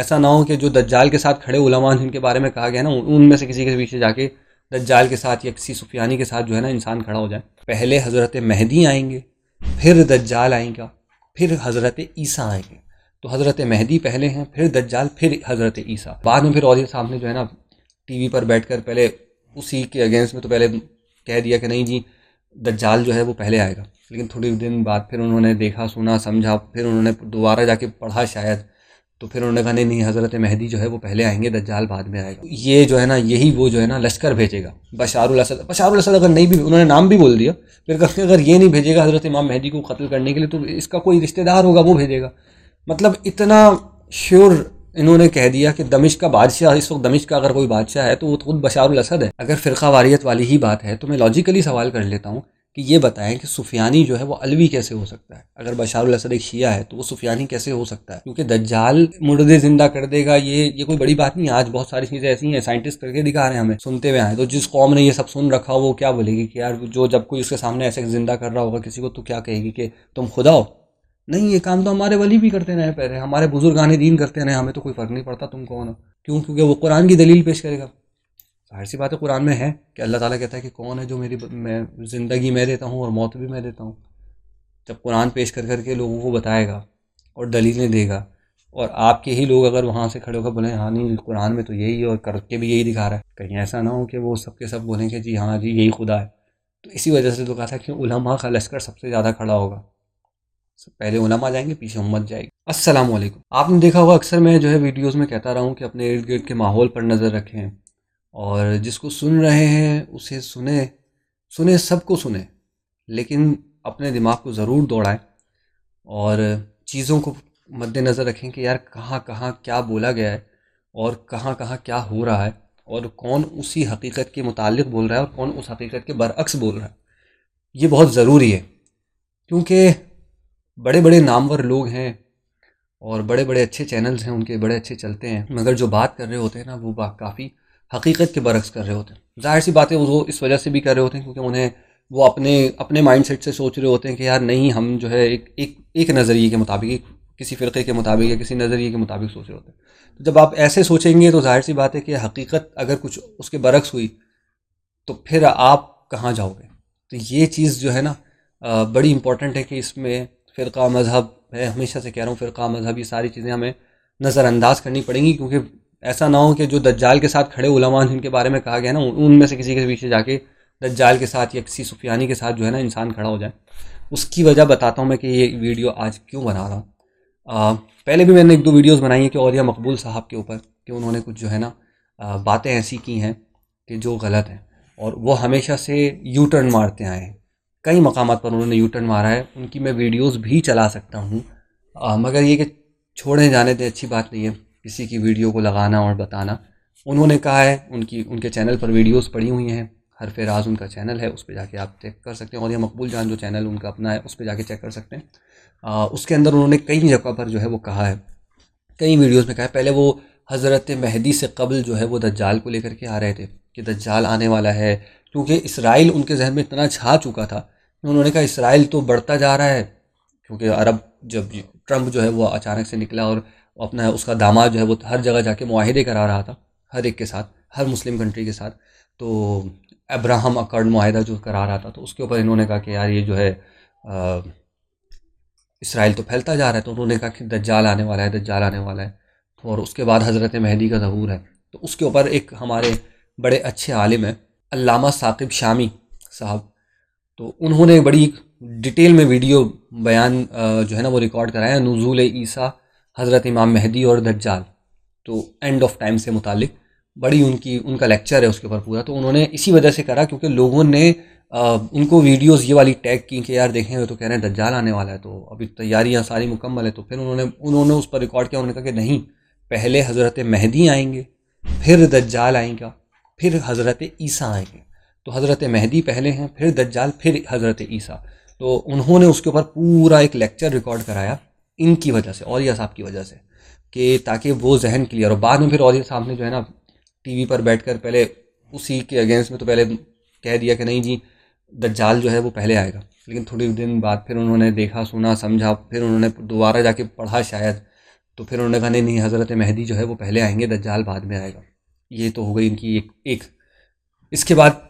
ऐसा ना हो कि जो दज्जाल के साथ खड़े उलमान जिनके बारे में कहा गया ना उनमें से किसी के पीछे जाके दज्जाल के साथ या किसी सुफियानी के साथ जो है ना इंसान खड़ा हो जाए पहले हज़रत महदी आएंगे फिर दज्जाल आएगा फिर हज़रत ईसा आएंगे तो हज़रत महदी पहले हैं फिर दज्जाल फिर हज़रत ईसा बाद में फिर और साहब ने जो है ना टीवी पर बैठकर पहले उसी के अगेंस्ट में तो पहले कह दिया कि नहीं जी दज्जाल जो है वो पहले आएगा लेकिन थोड़ी दिन बाद फिर उन्होंने देखा सुना समझा फिर उन्होंने दोबारा जाके पढ़ा शायद तो फिर उन्होंने कहा नहीं नहीं हज़रत मेहदी जो है वो पहले आएंगे दज्जाल बाद में आएगा ये जो है ना यही वो जो है ना लश्कर भेजेगा बशारुल असद बशारुल असद अगर नहीं भी उन्होंने नाम भी बोल दिया फिर कहते अगर ये नहीं भेजेगा हज़रत इमाम मेहदी को कत्ल करने के लिए तो इसका कोई रिश्तेदार होगा वो भेजेगा मतलब इतना श्योर इन्होंने कह दिया कि दमिश का बादशाह इस वक्त दमिश का अगर कोई बादशाह है तो वो तो खुद बशारुल असद है अगर फ़िरका वारियत वाली ही बात है तो मैं लॉजिकली सवाल कर लेता हूँ कि ये बताएं कि सुफियानी जो है वो अलवी कैसे हो सकता है अगर बशारुल असद एक शिया है तो वो सुफियानी कैसे हो सकता है क्योंकि दज्जाल मुर्दे जिंदा कर देगा ये ये कोई बड़ी बात नहीं आज बहुत सारी चीज़ें ऐसी हैं साइंटिस्ट करके दिखा रहे हैं हमें सुनते हुए आए तो जिस कौम ने ये सब सुन रखा वो क्या बोलेगी कि यार जो जब कोई उसके सामने ऐसे जिंदा कर रहा होगा किसी को तो क्या कहेगी कि तुम खुदा हो नहीं ये काम तो हमारे वली भी करते रहे पहले हमारे बुजुर्गान दीन करते रहे हमें तो कोई फ़र्क नहीं पड़ता तुम कौन हो क्यों क्योंकि वो कुरान की दलील पेश करेगा जाहिर सी बात है कुरान में है कि अल्लाह ताला कहता है कि कौन है जो मेरी मैं ज़िंदगी मैं देता हूँ और मौत भी मैं देता हूँ जब कुरान पेश कर करके लोगों को बताएगा और दलीलें देगा और आपके ही लोग अगर वहाँ से खड़े होकर बोले हाँ नहीं कुरान में तो यही है और करके भी यही दिखा रहा है कहीं ऐसा ना हो कि वो सबके सब बोलें कि जी हाँ जी यही खुदा है तो इसी वजह से तो कहा था कि उलमा का लश्कर सबसे ज़्यादा खड़ा होगा सब पहले उलमा जाएंगे पीछे उम्मत जाएगी असलम आपने देखा होगा अक्सर मैं जो है वीडियोज़ में कहता रहा हूँ कि अपने इर्द गिर्द के माहौल पर नज़र रखें और जिसको सुन रहे हैं उसे सुने सुने सबको सुने लेकिन अपने दिमाग को ज़रूर दौड़ाएं और चीज़ों को मद्देनज़र रखें कि यार कहाँ कहाँ क्या बोला गया है और कहाँ कहाँ क्या हो रहा है और कौन उसी हकीकत के मुतालिक बोल रहा है और कौन उस हकीकत के बरअक्स बोल रहा है ये बहुत ज़रूरी है क्योंकि बड़े बड़े नामवर लोग हैं और बड़े बड़े अच्छे चैनल्स हैं उनके बड़े अच्छे चलते हैं मगर जो बात कर रहे होते हैं ना वो काफ़ी हकीकत के बरक्स कर रहे होते हैं जाहिर सी बातें वो इस वजह से भी कर रहे होते हैं क्योंकि उन्हें वो अपने अपने माइंड सेट से सोच रहे होते हैं कि यार नहीं हम जो है एक एक एक नज़रिए के मुताबिक किसी फ़िरके के मुताबिक या किसी नज़रिए के मुताबिक सोच रहे होते हैं तो जब आप ऐसे सोचेंगे तो जाहिर सी बात है कि हकीकत अगर कुछ उसके बरक्स हुई तो फिर आप कहाँ जाओगे तो ये चीज़ जो है ना बड़ी इंपॉर्टेंट है कि इसमें फ़िरका मज़हब मैं हमेशा से कह रहा हूँ फ़िरका मज़हब ये सारी चीज़ें हमें नज़रअंदाज करनी पड़ेंगी क्योंकि ऐसा ना हो कि जो दज्जाल के साथ खड़े उलमान जिनके बारे में कहा गया ना उनमें से किसी के पीछे जाके दज्जाल के साथ या किसी सुफियानी के साथ जो है ना इंसान खड़ा हो जाए उसकी वजह बताता हूँ मैं कि ये वीडियो आज क्यों बना रहा हूँ पहले भी मैंने एक दो वीडियोस बनाई हैं कि और मकबूल साहब के ऊपर कि उन्होंने कुछ जो है ना बातें ऐसी की हैं कि जो गलत हैं और वो हमेशा से यू टर्न मारते आए हैं कई मकाम पर उन्होंने यू टर्न मारा है उनकी मैं वीडियोज़ भी चला सकता हूँ मगर ये कि छोड़ने जाने दें अच्छी बात नहीं है किसी की वीडियो को लगाना और बताना उन्होंने कहा है उनकी उनके चैनल पर वीडियोस पड़ी हुई हैं हर राज उनका चैनल है उस पर जाके आप चेक कर सकते हैं और यह मकबूल जान जो चैनल उनका अपना है उस पर जाके चेक कर सकते हैं आ, उसके अंदर उन्होंने कई जगह पर जो है वो कहा है कई वीडियोज़ में कहा है पहले वो हज़रत मेहदी से कबल जो है वो दज्जाल को लेकर के आ रहे थे कि दज्जाल आने वाला है क्योंकि इसराइल उनके जहन में इतना छा चुका था उन्होंने कहा इसराइल तो बढ़ता जा रहा है क्योंकि अरब जब ट्रंप जो है वो अचानक से निकला और अपना उसका दामाद जो है वो हर जगह जाके माहदे करा रहा था हर एक के साथ हर मुस्लिम कंट्री के साथ तो अब्राहम अकर्ड माहिदा जो करा रहा था तो उसके ऊपर इन्होंने कहा कि यार ये जो है इसराइल तो फैलता जा रहा है तो उन्होंने कहा कि दज्जाल आने वाला है दज्जाल आने वाला है तो और उसके बाद हज़रत मेहदी का जहूर है तो उसके ऊपर एक हमारे बड़े अच्छे आलिम हैं अलामा साकिब शामी साहब तो उन्होंने बड़ी डिटेल में वीडियो बयान जो है ना वो रिकॉर्ड कराया नजूल ईसा हज़रत इमाम महदी और दज्जाल तो एंड ऑफ टाइम से मुतल बड़ी उनकी उनका लेक्चर है उसके ऊपर पूरा तो उन्होंने इसी वजह से करा क्योंकि लोगों ने आ, उनको वीडियोस ये वाली टैग की कि यार देखें तो कह रहे हैं दज्जाल आने वाला है तो अभी तैयारियां सारी मुकम्मल है तो फिर उन्होंने उन्होंने उस पर रिकॉर्ड किया उन्होंने कहा कि नहीं पहले हज़रत महदी आएंगे फिर दज्जाल आएगा फिर हज़रत ईसा आएंगे तो हज़रत महदी पहले हैं फिर दज्जाल फिर हज़रत ईसा तो उन्होंने उसके ऊपर पूरा एक लेक्चर रिकॉर्ड कराया इनकी वजह से औलिया साहब की वजह से कि ताकि वो जहन क्लियर हो बाद में फिर औलिया साहब ने जो है ना टीवी पर बैठकर पहले उसी के अगेंस्ट में तो पहले कह दिया कि नहीं जी दज्जाल जो है वो पहले आएगा लेकिन थोड़ी दिन बाद फिर उन्होंने देखा सुना समझा फिर उन्होंने दोबारा जाके पढ़ा शायद तो फिर उन्होंने कहा नहीं नहीं हज़रत मेहदी जो है वो पहले आएंगे दज्जाल बाद में आएगा ये तो हो गई इनकी एक एक इसके बाद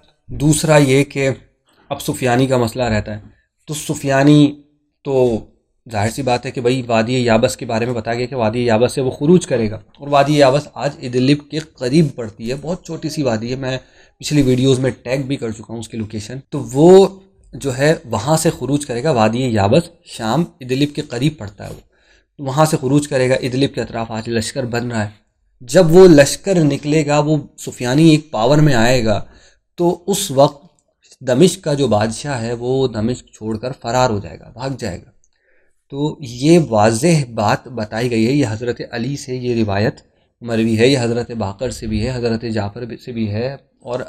दूसरा ये कि अब सुफियानी का मसला रहता है तो सुफियानी तो जाहिर सी बात है कि भाई वादी याबस के बारे में बताया गया कि वादी याबस से वो खरूज करेगा और वादी याबस आज इदलिब के करीब पड़ती है बहुत छोटी सी वादी है मैं पिछली वीडियोज़ में टैग भी कर चुका हूँ उसकी लोकेशन तो वो जो है वहाँ से खरूज करेगा वादी याबस शाम इदलिब के करीब पड़ता है वो तो वहाँ से खरूज करेगा इदलिब के अतराफ आज लश्कर बन रहा है जब वो लश्कर निकलेगा वो सुफियानी एक पावर में आएगा तो उस वक्त दमिश का जो बादशाह है वो दमिश छोड़कर फरार हो जाएगा भाग जाएगा तो ये वाज बात बताई गई है ये हज़रत अली से ये रिवायत मरवी है ये हज़रत बाकर से भी है हज़रत जाफ़र से भी है और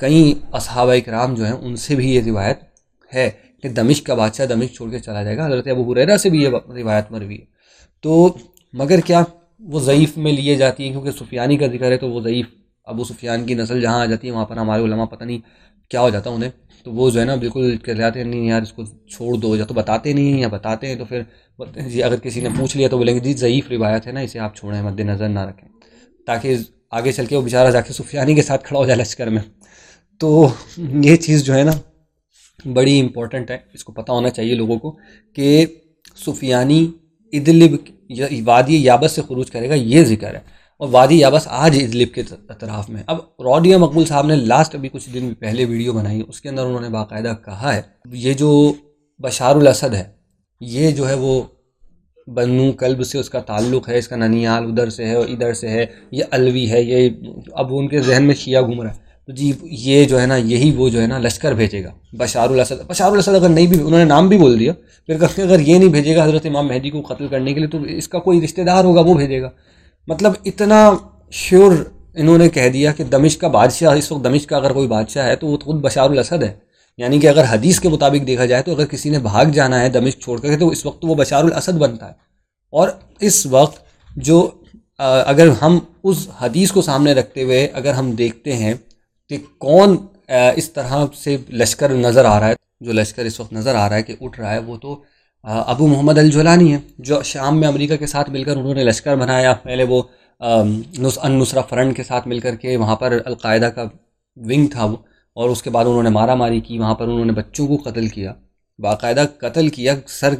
कई असहाब कराम जो हैं उनसे भी ये रिवायत है कि दमिश का बादशाह दमिश छोड़ के चला जाएगा हज़रत अबू हुररा से भी ये रिवायत मरवी है तो मगर क्या वो ज़यीफ़ में लिए जाती है क्योंकि सुफियानी का जिक्र है तो वो ज़यीफ़ अबू सुफियान की नस्ल जहाँ आ जाती है वहाँ पर हमारे पता नहीं क्या हो जाता उन्हें तो वो जो है ना बिल्कुल कर जाते हैं नहीं यार इसको छोड़ दो या तो बताते नहीं या बताते हैं तो फिर जी अगर किसी ने पूछ लिया तो बोलेंगे जी ज़यीफ़ रिवायत है ना इसे आप छोड़ें मद्देनज़र ना रखें ताकि आगे चल के वो बेचारा जाके सुफियानी के साथ खड़ा हो जाए लश्कर में तो ये चीज़ जो है ना बड़ी इम्पोर्टेंट है इसको पता होना चाहिए लोगों को कि सुफियानी इदलिब वादी याबत से खरूज करेगा ये जिक्र है और वादी याबस आज इदलिब के तरफ में अब रॉडिया मकबूल साहब ने लास्ट अभी कुछ दिन पहले वीडियो बनाई उसके अंदर उन्होंने बाकायदा कहा है ये जो बशारुल असद है ये जो है वो बनू कल्ब से उसका ताल्लुक़ है इसका ननियाल उधर से है और इधर से है ये अलवी है ये अब उनके जहन में शिया घूम रहा है तो जी ये जो है ना यही वो जो है ना लश्कर भेजेगा बशारुल असद बशारुल असद अगर नहीं भी उन्होंने नाम भी बोल दिया फिर कहते अगर ये नहीं भेजेगा हज़रत इमाम मेहदी को कत्ल करने के लिए तो इसका कोई रिश्तेदार होगा वो भेजेगा मतलब इतना श्योर इन्होंने कह दिया कि दमिश का बादशाह इस वक्त दमिश का अगर कोई बादशाह है तो वो खुद बशारुल असद है यानी कि अगर हदीस के मुताबिक देखा जाए तो अगर किसी ने भाग जाना है दमिश छोड़ करके तो इस वक्त वो बशारुल असद बनता है और इस वक्त जो अगर हम उस हदीस को सामने रखते हुए अगर हम देखते हैं कि कौन इस तरह से लश्कर नज़र आ रहा है जो लश्कर इस वक्त नज़र आ रहा है कि उठ रहा है वो तो अबू मोहम्मद अल जुलानी है जो शाम में अमेरिका के साथ मिलकर उन्होंने लश्कर बनाया पहले वो अन नुसरा फ्रंट के साथ मिलकर के वहाँ पर अलकायदा का विंग था वो और उसके बाद उन्होंने मारा मारी की वहाँ पर उन्होंने बच्चों को कत्ल किया बाकायदा कत्ल किया सर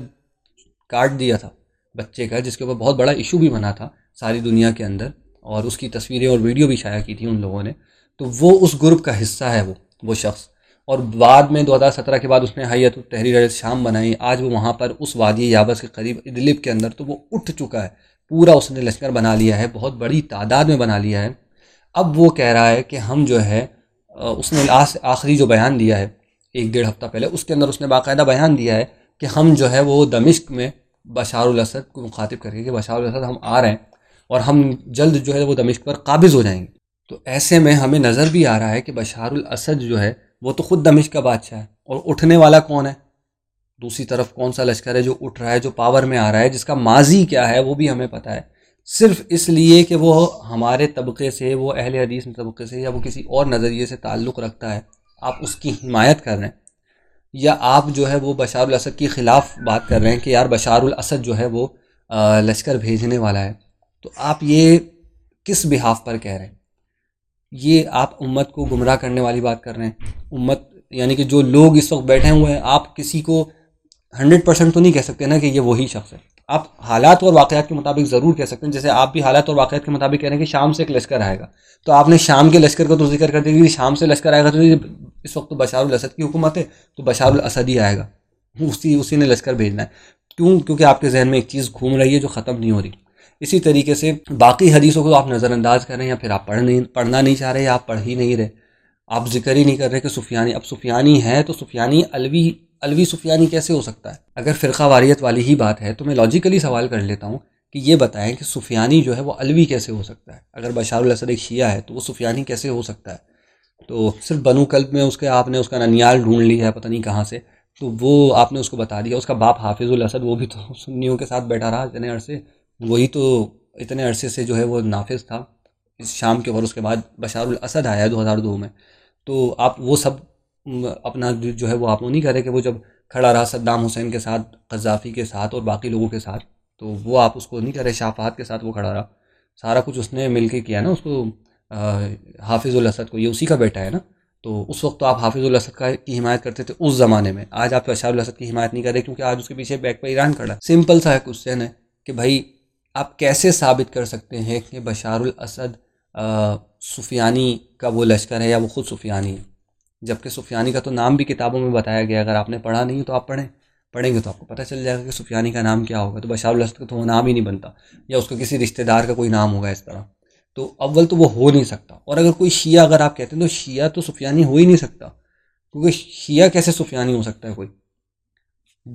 काट दिया था बच्चे का जिसके ऊपर बहुत बड़ा इशू भी बना था सारी दुनिया के अंदर और उसकी तस्वीरें और वीडियो भी शाया की थी उन लोगों ने तो वो उस ग्रुप का हिस्सा है वो वो शख्स और बाद में 2017 के बाद उसने हैत तहरीर शाम बनाई आज वो वहाँ पर उस वादी याबस के करीब इडलिब के अंदर तो वो उठ चुका है पूरा उसने लश्कर बना लिया है बहुत बड़ी तादाद में बना लिया है अब वो कह रहा है कि हम जो है उसने आखिरी जो बयान दिया है एक डेढ़ हफ्ता पहले उसके अंदर उसने बाकायदा बयान दिया है कि हम जो है वो दमिश्क में बशारुल असद को मुखातिब करके कि बशारुल असद हम आ रहे हैं और हम जल्द जो है वो दमिश्क पर काबिज़ हो जाएंगे तो ऐसे में हमें नज़र भी आ रहा है कि बशारुल असद जो है वो तो खुद दमिश का बादशाह है और उठने वाला कौन है दूसरी तरफ कौन सा लश्कर है जो उठ रहा है जो पावर में आ रहा है जिसका माजी क्या है वो भी हमें पता है सिर्फ इसलिए कि वो हमारे तबके से वो अहल हदीस तबके से या वो किसी और नज़रिए से ताल्लुक़ रखता है आप उसकी हिमायत कर रहे हैं या आप जो है वो बशारुल असद के ख़िलाफ़ बात कर रहे हैं कि यार बशारुल असद जो है वो लश्कर भेजने वाला है तो आप ये किस बिहाफ पर कह रहे हैं ये आप उम्मत को गुमराह करने वाली बात कर रहे हैं उम्मत यानी कि जो लोग इस वक्त बैठे हुए हैं आप किसी को हंड्रेड परसेंट तो नहीं कह सकते ना कि ये वही शख्स है आप हालात और वाक़ात के मुताबिक ज़रूर कह सकते हैं जैसे आप भी हालात और वाक़ात के मुताबिक कह रहे हैं कि शाम से एक लश्कर आएगा तो आपने शाम के लश्कर का तो जिक्र कर दिया कि शाम से लश्कर आएगा तो इस वक्त तो बशारुल असद की हुकूमत है तो बशारुल असद ही आएगा उसी उसी ने लश्कर भेजना है क्यों क्योंकि आपके जहन में एक चीज़ घूम रही है जो ख़त्म नहीं हो रही इसी तरीके से बाकी हदीसों को आप नज़रअंदाज कर रहे हैं या फिर आप पढ़ नहीं पढ़ना नहीं चाह रहे या आप पढ़ ही नहीं रहे आप जिक्र ही नहीं कर रहे कि सुफियानी अब सुफियानी है तो सुफियानी अलवी अलवी सुफियानी कैसे हो सकता है अगर फ़िरका वारियत वाली ही बात है तो मैं लॉजिकली सवाल कर लेता हूँ कि ये बताएं कि सुफियानी जो है वो अलवी कैसे हो सकता है अगर बशार असद एक शिया है तो वो सुफियानी कैसे हो सकता है तो सिर्फ बनु कल्ब में उसके आपने उसका ननियाल ढूंढ लिया है पता नहीं कहाँ से तो वो आपने उसको बता दिया उसका बाप हाफिजुल असद वो भी तो सुन्नियों के साथ बैठा रहा जने अरसे वही तो इतने अरसे से जो है वो नाफिज था इस शाम के और उसके बाद बशारुल असद आया दो में तो आप वो सब अपना जो है वो आप वो नहीं कह रहे कि वो जब खड़ा रहा सद्दाम हुसैन के साथ कज़ाफ़ी के साथ और बाकी लोगों के साथ तो वो आप उसको नहीं कह रहे शाफात के साथ वो खड़ा रहा सारा कुछ उसने मिल के किया ना उसको हाफिज़ुल असद को ये उसी का बेटा है ना तो उस वक्त तो आप हाफिज़ुल असद का की हिमायत करते थे उस ज़माने में आज आप अशारुल असद की हिमायत नहीं कर रहे क्योंकि आज उसके पीछे बैक पर ईरान खड़ा सिंपल सा है क्वेश्चन है कि भाई आप कैसे साबित कर सकते हैं कि बशारुल असद सुफियानी का वो लश्कर है या वो ख़ुद सुफियानी है जबकि सुफियानी का तो नाम भी किताबों में बताया गया अगर आपने पढ़ा नहीं है तो आप पढ़ें पढ़ेंगे तो आपको पता चल जाएगा कि सुफियानी का नाम क्या होगा तो बशारुल असद का तो वो नाम ही नहीं बनता या उसका किसी रिश्तेदार का कोई नाम होगा इस तरह तो अव्वल तो वो हो नहीं सकता और अगर कोई शिया अगर आप कहते हैं तो शिया तो सुफियानी हो ही नहीं सकता क्योंकि शिया कैसे सुफियानी हो सकता है कोई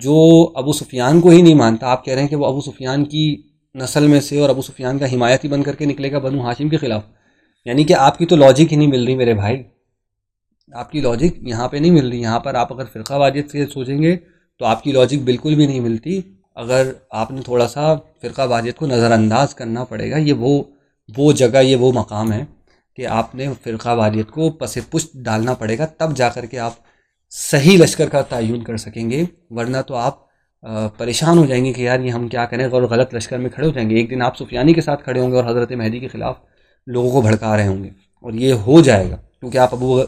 जो अबू सुफियान को ही नहीं मानता आप कह रहे हैं कि वो अबू सुफियान की नस्ल में से और अबू सुफियान का हिमायती बन करके निकलेगा बनु हाशिम के ख़िलाफ़ यानी कि आपकी तो लॉजिक ही नहीं मिल रही मेरे भाई आपकी लॉजिक यहाँ पे नहीं मिल रही यहाँ पर आप अगर फ़िरका वाजियत से सोचेंगे तो आपकी लॉजिक बिल्कुल भी नहीं मिलती अगर आपने थोड़ा सा फ़िरका वाजियत को नज़रअंदाज करना पड़ेगा ये वो वो जगह ये वो मकाम है कि आपने फ़िरका वाजियत को पसे पुष्ट डालना पड़ेगा तब जा कर के आप सही लश्कर का तयन कर सकेंगे वरना तो आप परेशान हो जाएंगे कि यार ये हम क्या करें और गलत लश्कर में खड़े हो जाएंगे एक दिन आप सुफियानी के साथ खड़े होंगे और हज़रत महदी के ख़िलाफ़ लोगों को भड़का रहे होंगे और ये हो जाएगा क्योंकि आप अबू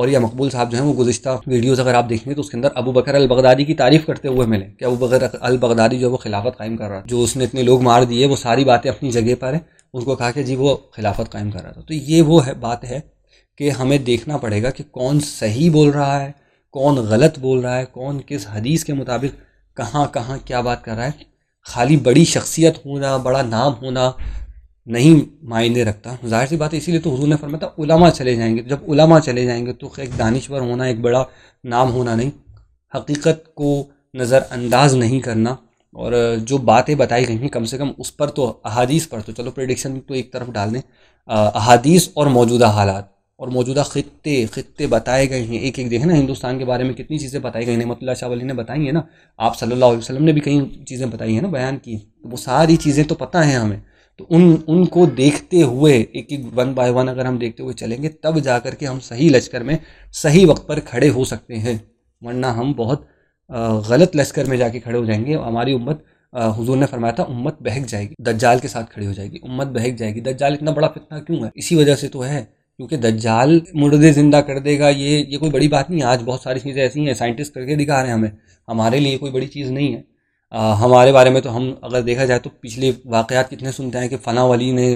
और या मकबूल साहब जो हैं वो गुज्त वीडियोज़ अगर आप देखेंगे तो उसके अंदर अबू बकर अल बगदादी की तारीफ़ करते हुए मिले कि अबू बकर अल बगदादी जो है वो खिलाफत कायम कर रहा है जो उसने इतने लोग मार दिए वो सारी बातें अपनी जगह पर हैं उनको कहा कि जी वो खिलाफत कायम कर रहा था तो ये वो है बात है कि हमें देखना पड़ेगा कि कौन सही बोल रहा है कौन गलत बोल रहा है कौन किस हदीस के मुताबिक कहाँ कहाँ क्या बात कर रहा है खाली बड़ी शख्सियत होना बड़ा नाम होना नहीं मायने रखता जाहिर सी बात है इसीलिए तो हजू ने फरमाया था उलमा चले जाएंगे जब उलमा चले जाएंगे तो एक दानश्वर होना एक बड़ा नाम होना नहीं हकीकत को नज़रअंदाज नहीं करना और जो बातें बताई गई हैं कम से कम उस पर तो अहादीस पर तो चलो प्रडिक्शन तो एक तरफ डाल दें अहादीस और मौजूदा हालात और मौजूदा खत्ते खत्ते बताए गए हैं एक एक देखें ना हिंदुस्तान के बारे में कितनी चीज़ें बताई गई नमतुल्ला शाह वली ने बताई है ना आप सल्ला वसम ने भी कई चीज़ें बताई हैं ना बयान की तो वो सारी चीज़ें तो पता हैं हमें तो उन उनको देखते हुए एक एक वन बाय वन अगर हम देखते हुए चलेंगे तब जा कर के हम सही लश्कर में सही वक्त पर खड़े हो सकते हैं वरना हम बहुत गलत लश्कर में जाके खड़े हो जाएंगे हमारी उम्मत हुजूर ने फरमाया था उम्मत बहक जाएगी दज्जाल के साथ खड़ी हो जाएगी उम्मत बहक जाएगी दज्जाल इतना बड़ा फितना क्यों है इसी वजह से तो है क्योंकि दज्जाल मुर्दे ज़िंदा कर देगा ये ये कोई बड़ी बात नहीं है आज बहुत सारी चीज़ें ऐसी हैं साइंटिस्ट करके दिखा रहे हैं हमें हमारे लिए कोई बड़ी चीज़ नहीं है आ, हमारे बारे में तो हम अगर देखा जाए तो पिछले वाक़ात कितने सुनते हैं कि फ़लाँ वली ने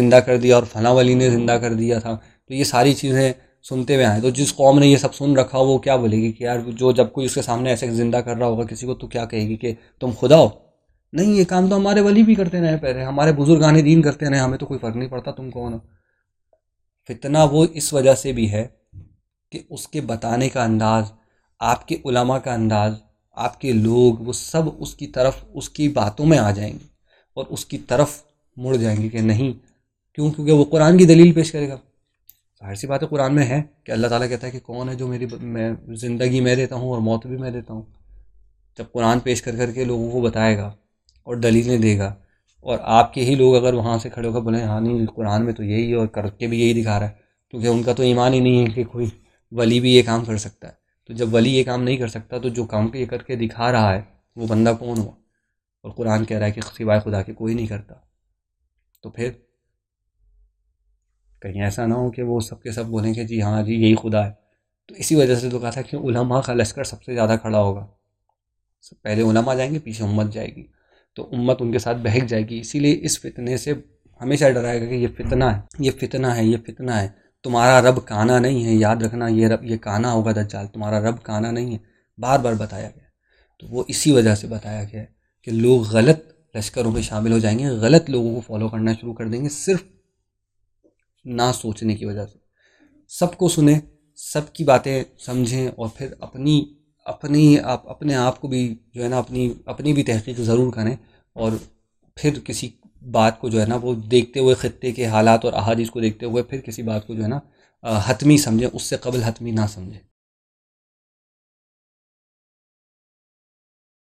ज़िंदा कर दिया और फ़लाँ वली ने ज़िंदा कर दिया था तो ये सारी चीज़ें सुनते हुए आए तो जिस कौम ने ये सब सुन रखा हो वो क्या बोलेगी कि यार जो जब कोई उसके सामने ऐसे ज़िंदा कर रहा होगा किसी को तो क्या कहेगी कि तुम खुदा हो नहीं ये काम तो हमारे वली भी करते रहे पहले हमारे बुज़ुर्गान दीन करते रहे हमें तो कोई फ़र्क नहीं पड़ता तुम कौन हो फितना तो वो इस वजह से भी है कि उसके बताने का अंदाज़ आपके उलमा का अंदाज़ आपके लोग वो सब उसकी तरफ उसकी बातों में आ जाएंगे और उसकी तरफ मुड़ जाएंगे कि नहीं क्यों क्योंकि वो कुरान की दलील पेश करेगा जाहिर सी बात है कुरान में है कि अल्लाह ताला कहता है कि कौन है जो मेरी मैं ज़िंदगी मैं देता हूँ और मौत भी मैं देता हूँ जब कुरान पेश कर करके लोगों को बताएगा और दलीलें देगा और आपके ही लोग अगर वहाँ से खड़े होकर बोले हाँ नहीं कुरान में तो यही है और करके भी यही दिखा रहा है तो क्योंकि उनका तो ईमान ही नहीं है कि कोई वली भी ये काम कर सकता है तो जब वली ये काम नहीं कर सकता तो जो काम ये करके दिखा रहा है वो बंदा कौन हुआ और कुरान कह रहा है कि सिवाय खुदा के कोई नहीं करता तो फिर कहीं ऐसा ना हो कि वो सबके सब बोलें कि जी हाँ जी यही खुदा है तो इसी वजह से तो कहा था कि उलमा का लश्कर सबसे ज़्यादा खड़ा होगा पहले उलमा जाएंगे पीछे उम्मत जाएगी तो उम्मत उनके साथ बहक जाएगी इसीलिए इस फितने से हमेशा डराएगा कि ये फितना है ये फितना है ये फितना है तुम्हारा रब काना नहीं है याद रखना ये रब ये काना होगा दज्जाल तुम्हारा रब काना नहीं है बार बार बताया गया तो वो इसी वजह से बताया गया कि लोग गलत लश्करों में शामिल हो जाएंगे गलत लोगों को फॉलो करना शुरू कर देंगे सिर्फ ना सोचने की वजह से सबको सुने सबकी बातें समझें और फिर अपनी अपनी आप अपने आप को भी जो है ना अपनी अपनी भी तहकीक ज़रूर करें और फिर किसी बात को जो है ना वो देखते हुए ख़त्े के हालात और अहादीस को देखते हुए फिर किसी बात को जो है ना हतमी समझें उससे कबल हतमी ना समझें